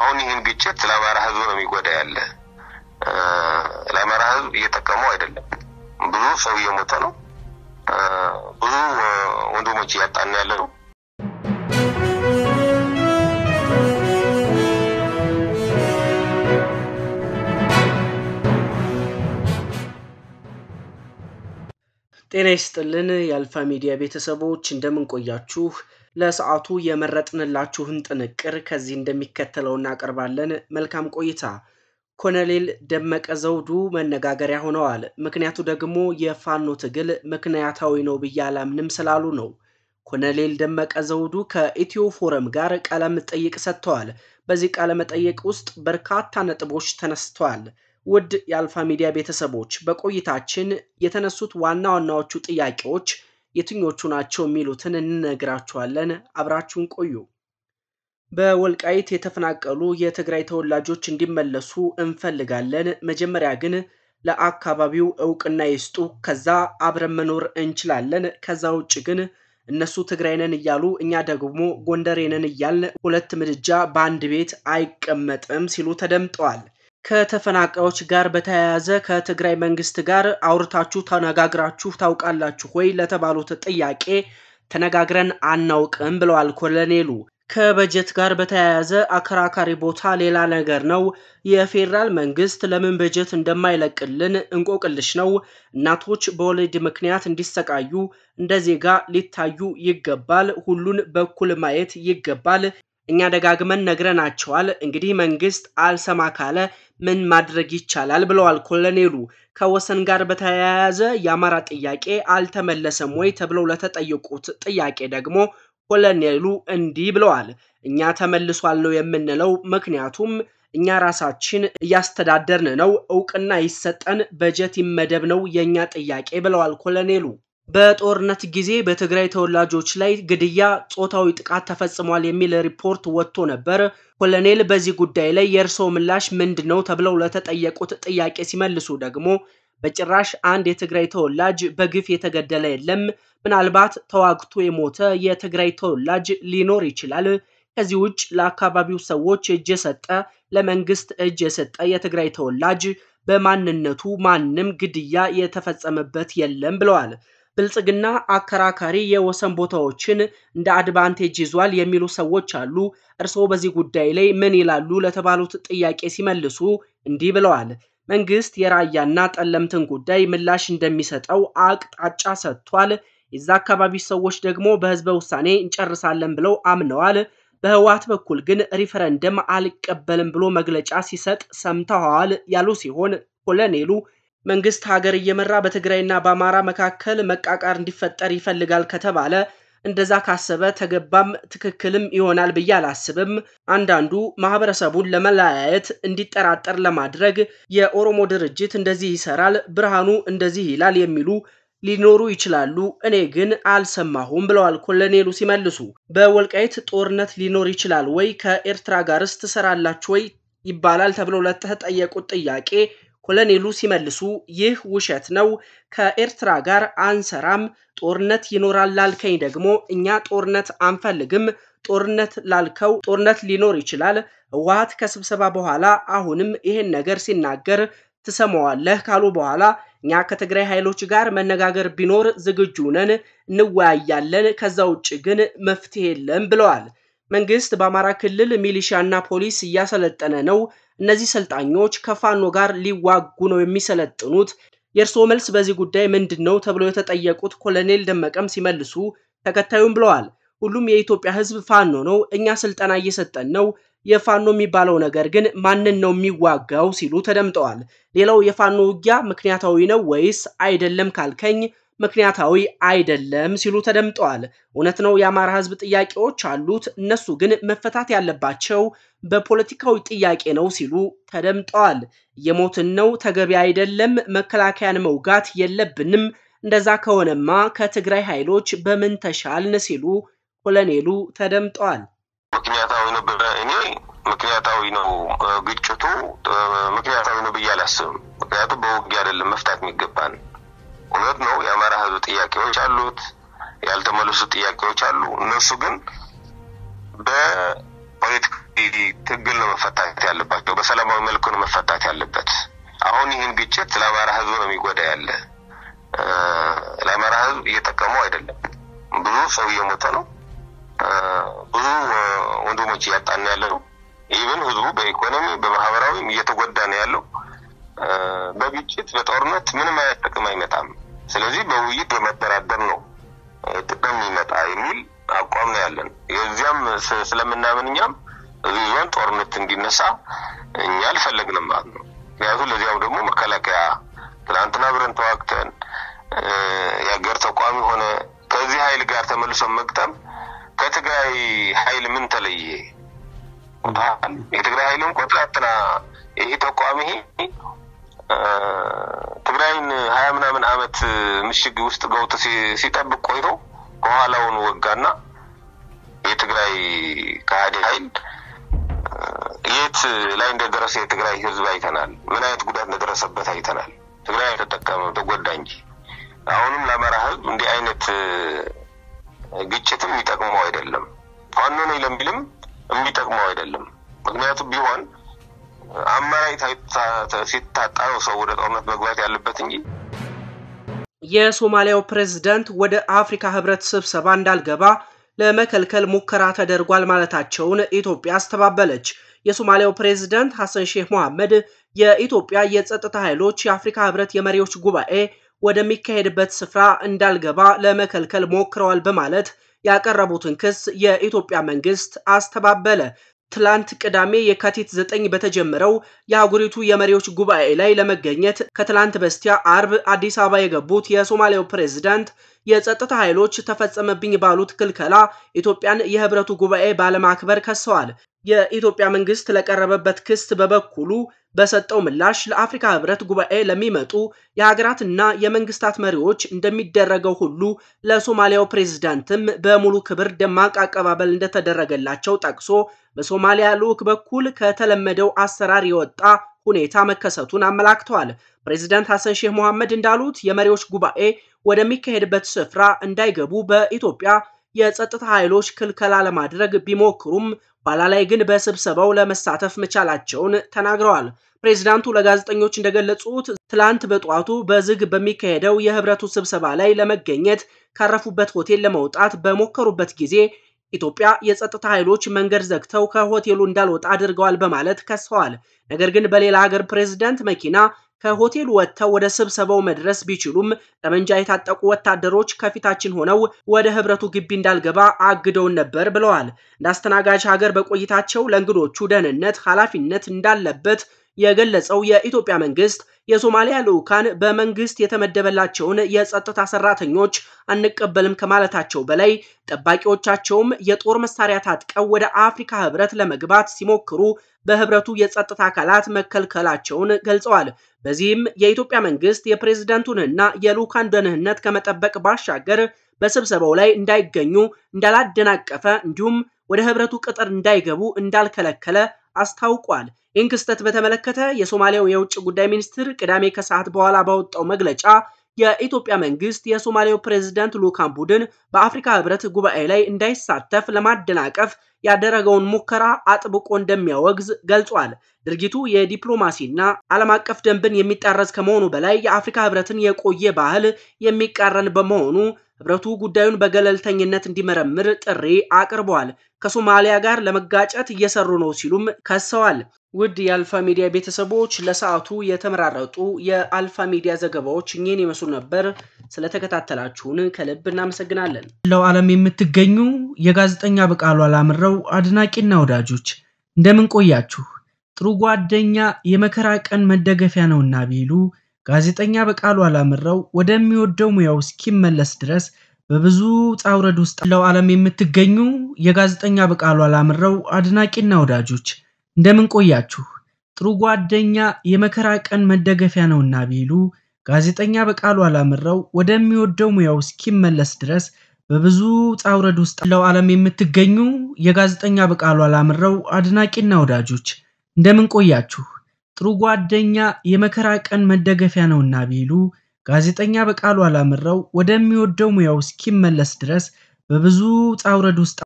አሁን ይህን ግጭት ለአማራ ህዝብ ነው የሚጎዳ ያለ። ለአማራ ህዝብ እየጠቀመው አይደለም። ብዙ ሰው እየሞተ ነው። ብዙ ወንድሞች እያጣን ያለ ነው። ጤና ይስጥልን የአልፋ ሚዲያ ቤተሰቦች እንደምንቆያችሁ ለሰዓቱ የመረጥንላችሁን ጥንቅር ከዚህ እንደሚከተለው እናቀርባለን። መልካም ቆይታ። ኮሎኔል ደመቀ ዘውዱ መነጋገሪያ ሆነዋል። ምክንያቱ ደግሞ የፋኖ ትግል ምክንያታዊ ነው ብዬ አላምንም ስላሉ ነው። ኮሎኔል ደመቀ ዘውዱ ከኢትዮ ፎረም ጋር ቃለ መጠይቅ ሰጥተዋል። በዚህ ቃለ መጠይቅ ውስጥ በርካታ ነጥቦች ተነስተዋል። ውድ የአልፋ ሚዲያ ቤተሰቦች በቆይታችን የተነሱት ዋና ዋናዎቹ ጥያቄዎች የትኞቹ ናቸው የሚሉትን እንነግራችኋለን። አብራችሁን ቆዩ። በወልቃይት የተፈናቀሉ የትግራይ ተወላጆች እንዲመለሱ እንፈልጋለን። መጀመሪያ ግን ለአካባቢው እውቅና ይስጡ፣ ከዛ አብረን መኖር እንችላለን። ከዛ ውጭ ግን እነሱ ትግራይ ነን እያሉ እኛ ደግሞ ጎንደሬ ነን እያልን ሁለት ምድጃ በአንድ ቤት አይቀመጥም ሲሉ ተደምጠዋል። ከተፈናቃዮች ጋር በተያያዘ ከትግራይ መንግስት ጋር አውርታችሁ ተነጋግራችሁ ታውቃላችሁ ወይ ለተባሉት ጥያቄ ተነጋግረን አናውቅም ብለዋል ኮሎኔሉ። ከበጀት ጋር በተያያዘ አከራካሪ ቦታ ሌላ ነገር ነው። የፌዴራል መንግስት ለምን በጀት እንደማይለቅልን እንቆቅልሽ ነው። እናቶች በወሊድ ምክንያት እንዲሰቃዩ እንደ ዜጋ ሊታዩ ይገባል። ሁሉን በኩል ማየት ይገባል። እኛ ደጋግመን ነግረናቸዋል። እንግዲህ መንግስት አልሰማ ካለ ምን ማድረግ ይቻላል ብለዋል ኮሎኔሉ። ከወሰን ጋር በተያያዘ የአማራ ጥያቄ አልተመለሰም ወይ ተብለው ለተጠየቁት ጥያቄ ደግሞ ኮሎኔሉ እንዲህ ብለዋል። እኛ ተመልሷል ነው የምንለው፣ ምክንያቱም እኛ ራሳችን እያስተዳደርን ነው። እውቅና ይሰጠን፣ በጀት ይመደብ ነው የእኛ ጥያቄ ብለዋል ኮሎኔሉ። በጦርነት ጊዜ በትግራይ ተወላጆች ላይ ግድያ፣ ጾታዊ ጥቃት ተፈጽሟል የሚል ሪፖርት ወጥቶ ነበር። ኮሎኔል በዚህ ጉዳይ ላይ የእርስዎ ምላሽ ምንድን ነው ተብለው ለተጠየቁት ጥያቄ ሲመልሱ ደግሞ በጭራሽ አንድ የትግራይ ተወላጅ በግፍ የተገደለ የለም። ምናልባት ተዋግቶ የሞተ የትግራይ ተወላጅ ሊኖር ይችላል። ከዚህ ውጭ ለአካባቢው ሰዎች እጅ የሰጠ ለመንግስት እጅ የሰጠ የትግራይ ተወላጅ በማንነቱ ማንም ግድያ የተፈጸመበት የለም ብለዋል። ብልጽግና አከራካሪ የወሰን ቦታዎችን እንደ አድቫንቴጅ ይዟል የሚሉ ሰዎች አሉ። እርስዎ በዚህ ጉዳይ ላይ ምን ይላሉ ለተባሉት ጥያቄ ሲመልሱ እንዲህ ብለዋል። መንግስት የራያና ጠለምትን ጉዳይ ምላሽ እንደሚሰጠው አቅጣጫ ሰጥቷል። የዛ አካባቢ ሰዎች ደግሞ በህዝበ ውሳኔ እንጨርሳለን ብለው አምነዋል። በህወሓት በኩል ግን ሪፈረንደም አልቀበልም ብሎ መግለጫ ሲሰጥ ሰምተዋል ያሉ ሲሆን ኮሎኔሉ መንግስት ሀገር እየመራ በትግራይና በአማራ መካከል መቃቃር እንዲፈጠር ይፈልጋል ከተባለ እንደዛ ካሰበ ተገባም ትክክልም ይሆናል ብዬ አላስብም። አንዳንዱ ማህበረሰቡን ለመለያየት እንዲጠራጠር ለማድረግ የኦሮሞ ድርጅት እንደዚህ ይሰራል፣ ብርሃኑ እንደዚህ ይላል የሚሉ ሊኖሩ ይችላሉ። እኔ ግን አልሰማሁም ብለዋል ኮሎኔሉ ሲመልሱ። በወልቃይት ጦርነት ሊኖር ይችላል ወይ ከኤርትራ ጋርስ ትሰራላችሁ ወይ ይባላል ተብሎ ለተጠየቁት ጥያቄ ኮሎኔሉ ሲመልሱ ይህ ውሸት ነው፣ ከኤርትራ ጋር አንሰራም፣ ጦርነት ይኖራል ላልከኝ ደግሞ እኛ ጦርነት አንፈልግም፣ ጦርነት ላልከው ጦርነት ሊኖር ይችላል። ህወሓት ከስብሰባ በኋላ አሁንም ይህን ነገር ሲናገር ትሰማዋለህ ካሉ በኋላ እኛ ከትግራይ ኃይሎች ጋር መነጋገር ቢኖር ዝግጁ ነን፣ እንወያያለን። ከዛ ውጭ ግን መፍትሄ የለም ብለዋል። መንግስት በአማራ ክልል ሚሊሻና ፖሊስ እያሰለጠነ ነው እነዚህ ሰልጣኞች ከፋኖ ጋር ሊዋጉ ነው የሚሰለጥኑት። የእርስዎ መልስ በዚህ ጉዳይ ምንድን ነው ተብለው የተጠየቁት ኮሎኔል ደመቀም ሲመልሱ ተከታዩም ብለዋል። ሁሉም የኢትዮጵያ ሕዝብ ፋኖ ነው። እኛ ስልጠና እየሰጠን ነው። የፋኖ የሚባለው ነገር ግን ማንን ነው የሚዋጋው ሲሉ ተደምጠዋል። ሌላው የፋኖ ውጊያ ምክንያታዊ ነው ወይስ አይደለም ካልከኝ ምክንያታዊ አይደለም ሲሉ ተደምጠዋል። እውነት ነው የአማራ ህዝብ ጥያቄዎች አሉት። እነሱ ግን መፈታት ያለባቸው በፖለቲካዊ ጥያቄ ነው ሲሉ ተደምጠዋል። እየሞትን ነው፣ ተገቢ አይደለም፣ መከላከያን መውጋት የለብንም፣ እንደዛ ከሆነማ ከትግራይ ኃይሎች በምን ተሻልን ሲሉ ኮሎኔሉ ተደምጠዋል። ምክንያታዊ ነበረ። እኔ ምክንያታዊ ነው ግጭቱ ምክንያታዊ ነው ብዬ አላስብም። ምክንያቱም በውጊያ አይደለም መፍታት የሚገባን። እውነት ነው የአማራ ህዝብ ጥያቄዎች አሉት፣ ያልተመለሱ ጥያቄዎች አሉ። እነሱ ግን በትግል ነው መፈታት ያለባቸው። በሰላማዊ መልኩ ነው መፈታት ያለበት። አሁን ይህን ግጭት ለአማራ ህዝብ ነው የሚጎዳ ያለ። ለአማራ ህዝብ እየጠቀመው አይደለም። ብዙ ሰው እየሞተ ነው። ብዙ ወንድሞች እያጣን ያለ ነው። ኢቨን ህዝቡ በኢኮኖሚ በማህበራዊም እየተጎዳ ነው ያለው። በግጭት በጦርነት ምንም አይነት ጥቅም አይመጣም። ስለዚህ በውይይት በመደራደር ነው ጥቅም ይመጣ የሚል አቋም ነው ያለን። የዚያም ስለምናምን እኛም በዚህ ጦርነት እንዲነሳ እኛ አልፈለግንም ማለት ነው። ምክንያቱም ለዚያም ደግሞ መከላከያ ትናንትና ብረን ተዋግተን የሀገር ተቋሚ ሆነ ከዚህ ሀይል ጋር ተመልሶ መግጠም ከትግራይ ሀይል ምን ተለየ? የትግራይ ሀይልም እኮ ትናንትና ይህ ተቋሚ ትግራይን ሀያ ምናምን አመት ምሽግ ውስጥ ገብቶ ሲጠብቅ ቆይቶ ከኋላውን ወጋና የትግራይ ከሀዲ ሀይል የት ላይ እንደደረሰ የትግራይ ህዝብ አይተናል። ምን አይነት ጉዳት እንደደረሰበት አይተናል። ትግራይ ተጠቀመ ተጎዳ እንጂ አሁንም ለአማራ ህዝብ እንዲህ አይነት ግጭትም የሚጠቅመው አይደለም። ፋኖ ነኝ ለሚልም የሚጠቅመው አይደለም። ምክንያቱም ቢሆን አማራጭ ሲታጣ ነው ሰው ወደ ጦርነት መግባት ያለበት እንጂ የሶማሊያው ፕሬዝዳንት ወደ አፍሪካ ህብረት ስብሰባ እንዳልገባ ለመከልከል ሙከራ ተደርጓል ማለታቸውን ኢትዮጵያ አስተባበለች። የሶማሊያው ፕሬዝዳንት ሐሰን ሼህ መሐመድ የኢትዮጵያ የጸጥታ ኃይሎች የአፍሪካ ህብረት የመሪዎች ጉባኤ ወደሚካሄድበት ስፍራ እንዳልገባ ለመከልከል ሞክረዋል በማለት ያቀረቡትን ክስ የኢትዮጵያ መንግስት አስተባበለ። ትላንት ቅዳሜ የካቲት ዘጠኝ በተጀመረው የአህጉሪቱ የመሪዎች ጉባኤ ላይ ለመገኘት ከትላንት በስቲያ አርብ አዲስ አበባ የገቡት የሶማሌው ፕሬዝዳንት የጸጥታ ኃይሎች ተፈጸመብኝ ባሉት ክልከላ ኢትዮጵያን የህብረቱ ጉባኤ ባለማክበር ከሰዋል። የኢትዮጵያ መንግስት ለቀረበበት ክስ በበኩሉ በሰጠው ምላሽ ለአፍሪካ ህብረት ጉባኤ ለሚመጡ የሀገራትና የመንግስታት መሪዎች እንደሚደረገው ሁሉ ለሶማሊያው ፕሬዝዳንትም በሙሉ ክብር ደማቅ አቀባበል እንደተደረገላቸው ጠቅሶ በሶማሊያ ልዑክ በኩል ከተለመደው አሰራር የወጣ ሁኔታ መከሰቱን አመላክተዋል። ፕሬዚዳንት ሐሰን ሼህ መሐመድ እንዳሉት የመሪዎች ጉባኤ ወደሚካሄድበት ስፍራ እንዳይገቡ በኢትዮጵያ የጸጥታ ኃይሎች ክልከላ ለማድረግ ቢሞክሩም ኋላ ላይ ግን በስብሰባው ለመሳተፍ መቻላቸውን ተናግረዋል። ፕሬዚዳንቱ ለጋዜጠኞች እንደገለጹት ትላንት በጠዋቱ በዝግ በሚካሄደው የህብረቱ ስብሰባ ላይ ለመገኘት ካረፉበት ሆቴል ለመውጣት በሞከሩበት ጊዜ ኢትዮጵያ የጸጥታ ኃይሎች መንገድ ዘግተው ከሆቴሉ እንዳልወጣ አድርገዋል በማለት ከሰዋል። ነገር ግን በሌላ ሀገር ፕሬዚዳንት መኪና ከሆቴል ወጥተው ወደ ስብሰባው መድረስ ቢችሉም ጠመንጃ የታጠቁ ወታደሮች ከፊታችን ሆነው ወደ ህብረቱ ግቢ እንዳልገባ አግደውን ነበር ብለዋል። እንደ አስተናጋጅ ሀገር በቆይታቸው ለእንግዶቹ ደህንነት ኃላፊነት እንዳለበት የገለጸው የኢትዮጵያ መንግስት የሶማሊያ ልዑካን በመንግስት የተመደበላቸውን የጸጥታ ሰራተኞች አንቀበልም ከማለታቸው በላይ ጠባቂዎቻቸውም የጦር መሳሪያ ታጥቀው ወደ አፍሪካ ህብረት ለመግባት ሲሞክሩ በህብረቱ የጸጥታ አካላት መከልከላቸውን ገልጸዋል። በዚህም የኢትዮጵያ መንግስት የፕሬዝደንቱንና የልዑካን ደህንነት ከመጠበቅ ባሻገር በስብሰባው ላይ እንዳይገኙ እንዳላደናቀፈ እንዲሁም ወደ ህብረቱ ቅጥር እንዳይገቡ እንዳልከለከለ አስታውቋል። ይህን ክስተት በተመለከተ የሶማሊያው የውጭ ጉዳይ ሚኒስትር ቅዳሜ ከሰዓት በኋላ ባወጣው መግለጫ የኢትዮጵያ መንግስት የሶማሌው ፕሬዝዳንት ልኡካን ቡድን በአፍሪካ ህብረት ጉባኤ ላይ እንዳይሳተፍ ለማደናቀፍ ያደረገውን ሙከራ አጥብቆ እንደሚያወግዝ ገልጿል። ድርጊቱ የዲፕሎማሲና ዓለም አቀፍ ደንብን የሚጣረስ ከመሆኑ በላይ የአፍሪካ ህብረትን የቆየ ባህል የሚቃረን በመሆኑ ህብረቱ ጉዳዩን በገለልተኝነት እንዲመረምር ጥሪ አቅርቧል። ከሶማሊያ ጋር ለመጋጨት እየሰሩ ነው ሲሉም ከሰዋል። ውድ የአልፋ ሚዲያ ቤተሰቦች ለሰዓቱ የተመራረጡ የአልፋ ሚዲያ ዘገባዎች እኚህን ይመስሉ ነበር። ስለተከታተላችሁን ከልብ እናመሰግናለን። ለው ዓለም የምትገኙ የጋዜጠኛ በቃሉ አላምረው አድናቂና ወዳጆች እንደምን ቆያችሁ? ጥሩ ጓደኛ የመከራ ቀን መደገፊያ ነውና ቢሉ ጋዜጠኛ በቃሉ አላምረው ወደሚወደው ሙያው እስኪመለስ ድረስ በብዙ ጣውረድ ውስጥ ለው ዓለም የምትገኙ የጋዜጠኛ በቃሉ አላምረው አድናቂና ወዳጆች እንደምን ቆያችሁ? ጥሩ ጓደኛ የመከራ ቀን መደገፊያ ነውና ቢሉ ጋዜጠኛ በቃሉ አላምረው ወደሚወደው ሙያው እስኪመለስ ድረስ በብዙ ጣውረድ ውስጥ ለው ዓለም የምትገኙ የጋዜጠኛ በቃሉ አላምረው አድናቂና ወዳጆች እንደምን ቆያችሁ? ጥሩ ጓደኛ የመከራ ቀን መደገፊያ ነውና ቢሉ ጋዜጠኛ በቃሉ አላምረው ወደሚወደው ሙያው እስኪመለስ ድረስ በብዙ ውጣ ውረድ ውስጥ